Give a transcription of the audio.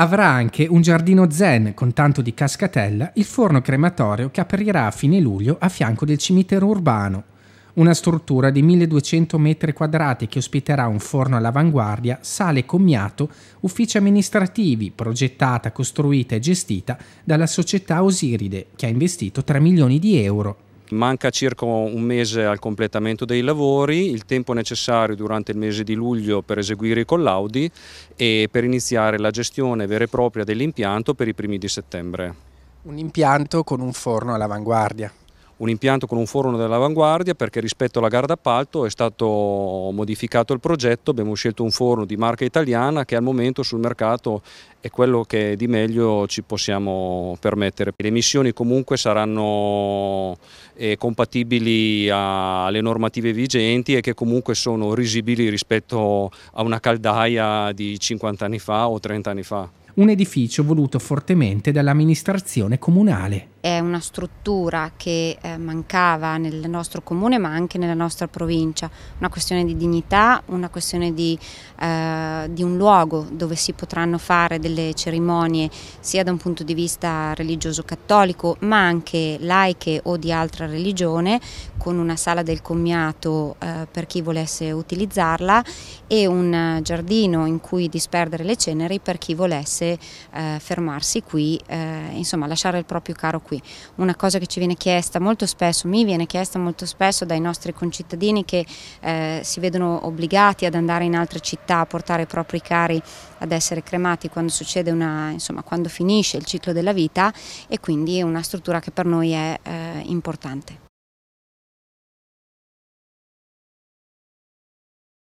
avrà anche un giardino zen con tanto di cascatella, il forno crematorio che aprirà a fine luglio a fianco del cimitero urbano, una struttura di 1200 metri quadrati che ospiterà un forno all'avanguardia, sale commiato, uffici amministrativi, progettata, costruita e gestita dalla società Osiride, che ha investito 3 milioni di euro. Manca circa un mese al completamento dei lavori, il tempo necessario durante il mese di luglio per eseguire i collaudi e per iniziare la gestione vera e propria dell'impianto per i primi di settembre. Un impianto con un forno all'avanguardia un impianto con un forno dell'avanguardia perché rispetto alla gara d'appalto è stato modificato il progetto, abbiamo scelto un forno di marca italiana che al momento sul mercato è quello che di meglio ci possiamo permettere. Le emissioni comunque saranno compatibili alle normative vigenti e che comunque sono risibili rispetto a una caldaia di 50 anni fa o 30 anni fa. Un edificio voluto fortemente dall'amministrazione comunale è una struttura che eh, mancava nel nostro comune ma anche nella nostra provincia, una questione di dignità, una questione di, eh, di, un luogo dove si potranno fare delle cerimonie sia da un punto di vista religioso cattolico ma anche laiche o di altra religione con una sala del commiato eh, per chi volesse utilizzarla e un giardino in cui disperdere le ceneri per chi volesse eh, fermarsi qui, eh, insomma lasciare il proprio caro qui. Una cosa che ci viene chiesta molto spesso, mi viene chiesta molto spesso dai nostri concittadini che eh, si vedono obbligati ad andare in altre città a portare i propri cari ad essere cremati quando, una, insomma, quando finisce il ciclo della vita e quindi è una struttura che per noi è eh, importante.